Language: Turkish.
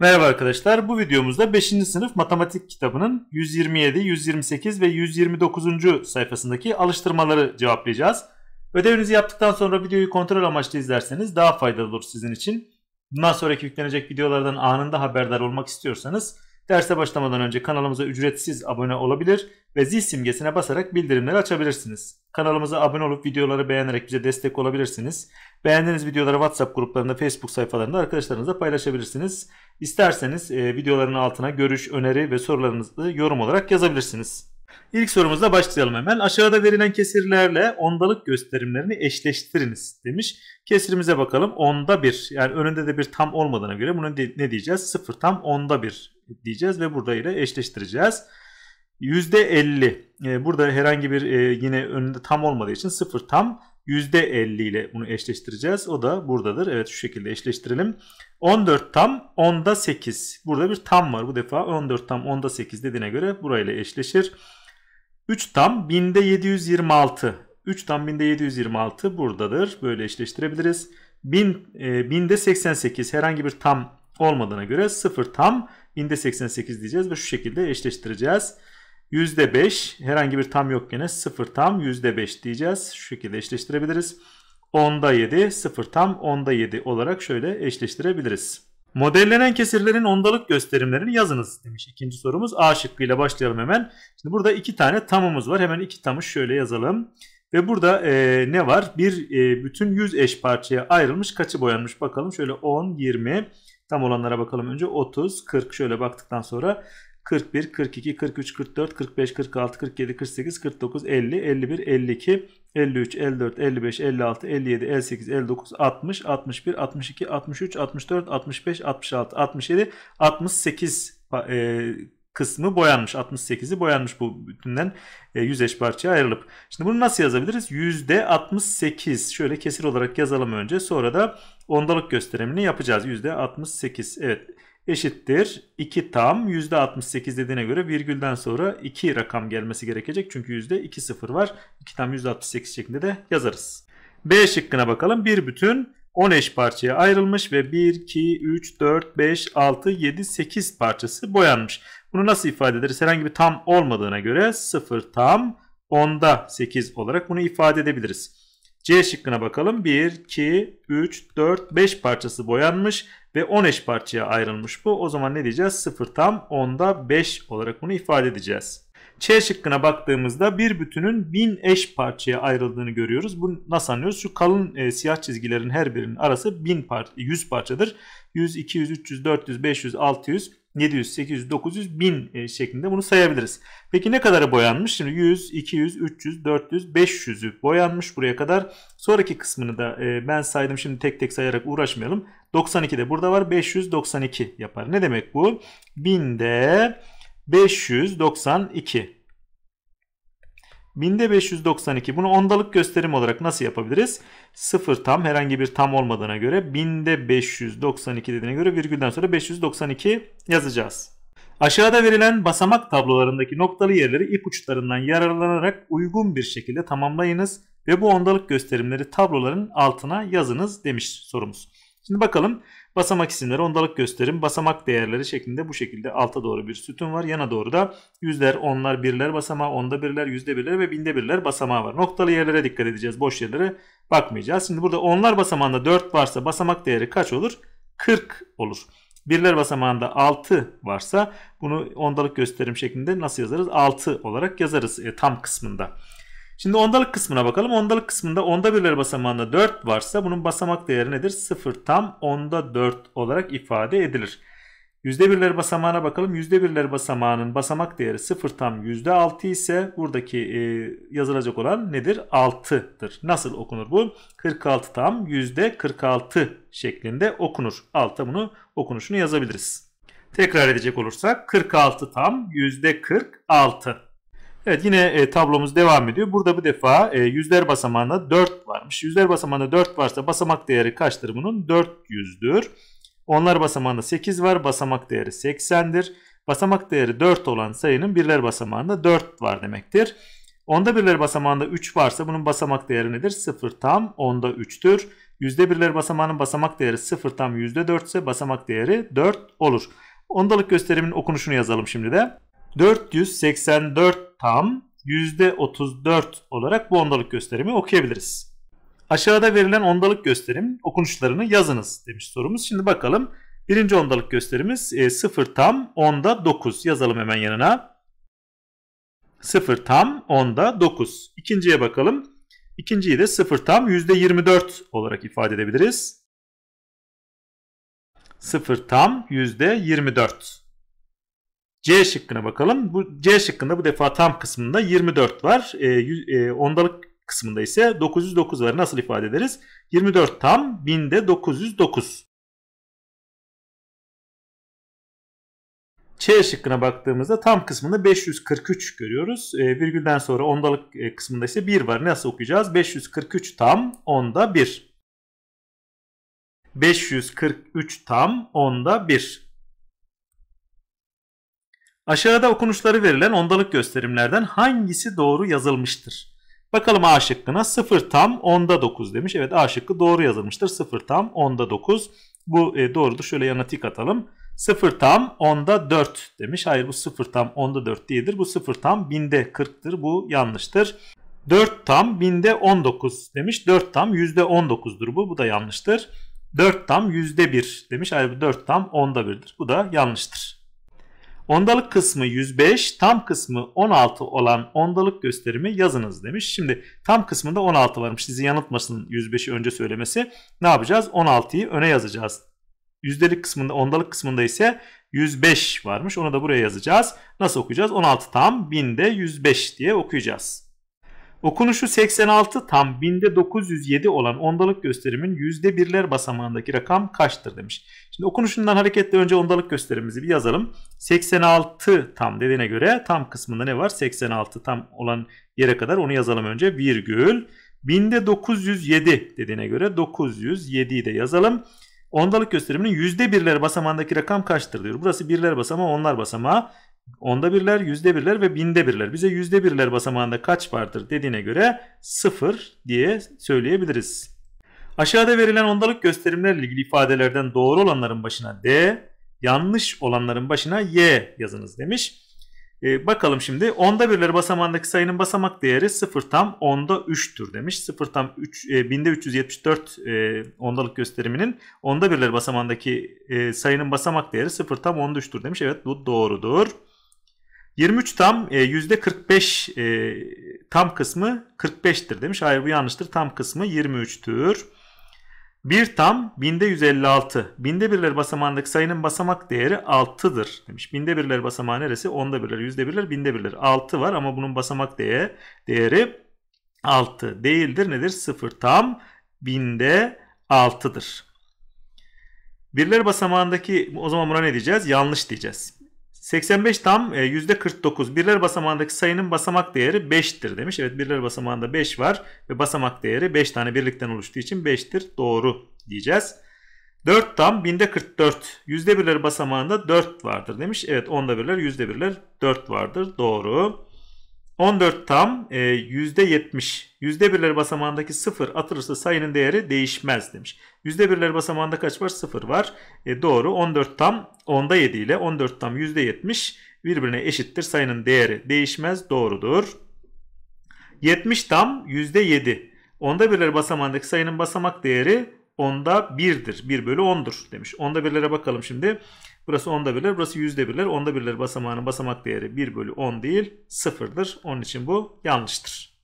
Merhaba arkadaşlar. Bu videomuzda 5. sınıf matematik kitabının 127, 128 ve 129. sayfasındaki alıştırmaları cevaplayacağız. Ödevinizi yaptıktan sonra videoyu kontrol amaçlı izlerseniz daha faydalı olur sizin için. Bundan sonraki yüklenecek videolardan anında haberdar olmak istiyorsanız Derse başlamadan önce kanalımıza ücretsiz abone olabilir ve zil simgesine basarak bildirimleri açabilirsiniz. Kanalımıza abone olup videoları beğenerek bize destek olabilirsiniz. Beğendiğiniz videoları WhatsApp gruplarında, Facebook sayfalarında arkadaşlarınızla paylaşabilirsiniz. İsterseniz e, videoların altına görüş, öneri ve sorularınızı yorum olarak yazabilirsiniz. İlk sorumuzla başlayalım hemen. Aşağıda verilen kesirlerle ondalık gösterimlerini eşleştiriniz demiş. Kesirimize bakalım. Onda bir. Yani önünde de bir tam olmadığına göre bunu ne diyeceğiz? Sıfır tam onda bir diyeceğiz ve burada ile eşleştireceğiz. Yüzde elli ee, burada herhangi bir e, yine önünde tam olmadığı için sıfır tam yüzde elli ile bunu eşleştireceğiz. O da buradadır. Evet şu şekilde eşleştirelim. 14 tam 10'da 8. Burada bir tam var bu defa. 14 tam 10'da 8 dediğine göre burayla eşleşir. 3 tam binde 726. 3 tam binde 726 buradadır. Böyle eşleştirebiliriz. 1000, e, 1000'de 88 herhangi bir tam olmadığına göre 0 tam binde 88 diyeceğiz ve şu şekilde eşleştireceğiz. %5 herhangi bir tam yok gene 0 tam %5 diyeceğiz. Şu şekilde eşleştirebiliriz. 10'da 7 0 tam 10'da 7 olarak şöyle eşleştirebiliriz. Modellenen kesirlerin ondalık gösterimlerini yazınız demiş ikinci sorumuz. A şıkkıyla başlayalım hemen. Şimdi burada iki tane tamımız var. Hemen iki tamı şöyle yazalım. Ve burada e, ne var? Bir e, bütün 100 eş parçaya ayrılmış. Kaçı boyanmış bakalım. Şöyle 10, 20, tam olanlara bakalım önce. 30, 40 şöyle baktıktan sonra 41, 42, 43, 44, 45, 46, 47, 48, 49, 50, 51, 52, 53, 54, 55, 56, 57, 58, 59, 60, 61, 62, 63, 64, 65, 66, 67, 68 kısmı boyanmış. 68'i boyanmış bu bütünden e, yüzeş parçaya ayrılıp. Şimdi bunu nasıl yazabiliriz? Yüzde %68 şöyle kesir olarak yazalım önce. Sonra da ondalık gösterimini yapacağız. Yüzde %68 evet eşittir 2 tam %68 dediğine göre virgülden sonra 2 rakam gelmesi gerekecek. Çünkü %2 sıfır var. 2 tam %68 şeklinde de yazarız. B şıkkına bakalım. 1 bütün 10 eş parçaya ayrılmış ve 1, 2, 3, 4, 5, 6, 7, 8 parçası boyanmış. Bunu nasıl ifade ederiz? Herhangi bir tam olmadığına göre 0 tam 10'da 8 olarak bunu ifade edebiliriz. C şıkkına bakalım. 1, 2, 3, 4, 5 parçası boyanmış ve 10 eş parçaya ayrılmış bu. O zaman ne diyeceğiz? 0 tam 10'da 5 olarak bunu ifade edeceğiz. Ç şıkkına baktığımızda bir bütünün 1000 eş parçaya ayrıldığını görüyoruz. Bu nasıl anlıyoruz? Şu kalın e, siyah çizgilerin her birinin arası 1000 par 100 parçadır. 100, 200, 300, 400, 500, 600, 700, 800, 900, 1000 e, şeklinde bunu sayabiliriz. Peki ne kadara boyanmış? Şimdi 100, 200, 300, 400, 500'ü boyanmış buraya kadar. Sonraki kısmını da e, ben saydım şimdi tek tek sayarak uğraşmayalım. 92 de burada var 592 yapar. Ne demek bu? 1000'de 592. 1000'de 592. Bunu ondalık gösterim olarak nasıl yapabiliriz? Sıfır tam herhangi bir tam olmadığına göre 1000'de 592 dediğine göre virgülden sonra 592 yazacağız. Aşağıda verilen basamak tablolarındaki noktalı yerleri ipuçlarından yararlanarak uygun bir şekilde tamamlayınız ve bu ondalık gösterimleri tabloların altına yazınız demiş sorumuz. Şimdi bakalım basamak isimleri, ondalık gösterim, basamak değerleri şeklinde bu şekilde alta doğru bir sütun var. Yana doğru da yüzler, onlar, birler basamağı, onda birler, yüzde birler ve binde birler basamağı var. Noktalı yerlere dikkat edeceğiz. Boş yerlere bakmayacağız. Şimdi burada onlar basamağında 4 varsa basamak değeri kaç olur? 40 olur. Birler basamağında 6 varsa bunu ondalık gösterim şeklinde nasıl yazarız? 6 olarak yazarız e, tam kısmında. Şimdi ondalık kısmına bakalım. Ondalık kısmında onda birler basamağında 4 varsa bunun basamak değeri nedir? 0 tam onda 4 olarak ifade edilir. Yüzde birler basamağına bakalım. Yüzde birler basamağının basamak değeri 0 tam yüzde 6 ise buradaki e, yazılacak olan nedir? 6'dır. Nasıl okunur bu? 46 tam yüzde 46 şeklinde okunur. Alta bunu okunuşunu yazabiliriz. Tekrar edecek olursak 46 tam yüzde 46. Evet yine e, tablomuz devam ediyor. Burada bu defa e, yüzler basamağında 4 varmış. Yüzler basamağında 4 varsa basamak değeri kaçtır bunun? 400'dür. Onlar basamağında 8 var. Basamak değeri 80'dir. Basamak değeri 4 olan sayının birler basamağında 4 var demektir. Onda birler basamağında 3 varsa bunun basamak değeri nedir? 0 tam onda 3'tür. Yüzde birler basamağının basamak değeri 0 tam %4 ise basamak değeri 4 olur. Ondalık gösterimin okunuşunu yazalım şimdi de. 484 tam %34 olarak bu ondalık gösterimi okuyabiliriz. Aşağıda verilen ondalık gösterim okunuşlarını yazınız demiş sorumuz. Şimdi bakalım birinci ondalık gösterimiz 0 e, tam onda 9 yazalım hemen yanına. 0 tam onda 9. İkinciye bakalım. İkinciyi de 0 tam %24 olarak ifade edebiliriz. 0 tam %24. C şıkkına bakalım. Bu C şıkkında bu defa tam kısmında 24 var. E, e, ondalık kısmında ise 909 var. Nasıl ifade ederiz? 24 tam, 1000'de 909. Ç şıkkına baktığımızda tam kısmında 543 görüyoruz. E, virgülden sonra ondalık e, kısmında ise 1 var. Nasıl okuyacağız? 543 tam, onda 1. 543 tam, onda 1. Aşağıda okunuşları verilen ondalık gösterimlerden hangisi doğru yazılmıştır? Bakalım A şıkkına 0 tam onda 9 demiş. Evet A şıkkı doğru yazılmıştır. 0 tam onda 9. Bu e, doğrudur. Şöyle yana tik atalım. 0 tam onda 4 demiş. Hayır bu 0 tam onda 4 değildir. Bu 0 tam binde 40'tır. Bu yanlıştır. 4 tam binde 19 demiş. 4 tam yüzde %19'dur bu. Bu da yanlıştır. 4 tam yüzde %1 demiş. Hayır bu 4 tam onda 1'dir. Bu da yanlıştır. Ondalık kısmı 105, tam kısmı 16 olan ondalık gösterimi yazınız demiş. Şimdi tam kısmında 16 varmış. Sizi yanıltmasın 105'i önce söylemesi. Ne yapacağız? 16'yı öne yazacağız. Yüzdelik kısmında, ondalık kısmında ise 105 varmış. Onu da buraya yazacağız. Nasıl okuyacağız? 16 tam, 1000'de 105 diye okuyacağız. Okunuşu 86 tam binde 907 olan ondalık gösterimin yüzde birler basamağındaki rakam kaçtır demiş. Şimdi okunuşundan hareketle önce ondalık gösterimizi bir yazalım. 86 tam dediğine göre tam kısmında ne var? 86 tam olan yere kadar onu yazalım önce virgül. Binde 907 dediğine göre 907'yi de yazalım. Ondalık gösteriminin yüzde birler basamağındaki rakam kaçtır diyor. Burası birler basamağı onlar basamağı onda birler, yüzde birler ve binde birler. Bize yüzde birler basamağında kaç vardır dediğine göre sıfır diye söyleyebiliriz. Aşağıda verilen ondalık gösterimlerle ilgili ifadelerden doğru olanların başına D, yanlış olanların başına Y yazınız demiş. E, bakalım şimdi onda birler basamağındaki sayının basamak değeri 0 tam onda 3'tür demiş. 0 tam 3, e, 1374 e, ondalık gösteriminin onda birler basamağındaki e, sayının basamak değeri 0 tam onda 3'tür demiş. Evet bu doğrudur. 23 tam e, %45 e, tam kısmı 45'tir demiş. Hayır bu yanlıştır. Tam kısmı 23'tür. 1 tam binde 156. Binde birler basamağındaki sayının basamak değeri 6'dır demiş. Binde birler basamağı neresi? Onda birler, yüzde birler, binde birler. 6 var ama bunun basamak değeri, değeri 6 değildir. Nedir? 0 tam binde 6'dır. Birler basamağındaki o zaman buna ne diyeceğiz? Yanlış diyeceğiz. 85 tam e, yüzde %49. Birler basamağındaki sayının basamak değeri 5'tir demiş. Evet birler basamağında 5 var ve basamak değeri 5 tane birlikten oluştuğu için 5'tir. Doğru diyeceğiz. 4 tam binde 44. Yüzde birler basamağında 4 vardır demiş. Evet onda birler yüzde birler 4 vardır. Doğru. 14 tam e, %70. %1'ler basamağındaki 0 atılırsa sayının değeri değişmez demiş. %1'ler basamağında kaç var? 0 var. E, doğru 14 tam 10'da 7 ile 14 tam %70 birbirine eşittir. Sayının değeri değişmez. Doğrudur. 70 tam %7. Onda birler basamağındaki sayının basamak değeri onda 1'dir. 1 bölü 10'dur demiş. Onda birlere bakalım şimdi. Burası onda birler, burası yüzde birler. Onda birler basamağının basamak değeri 1 bölü 10 değil, 0'dır. Onun için bu yanlıştır.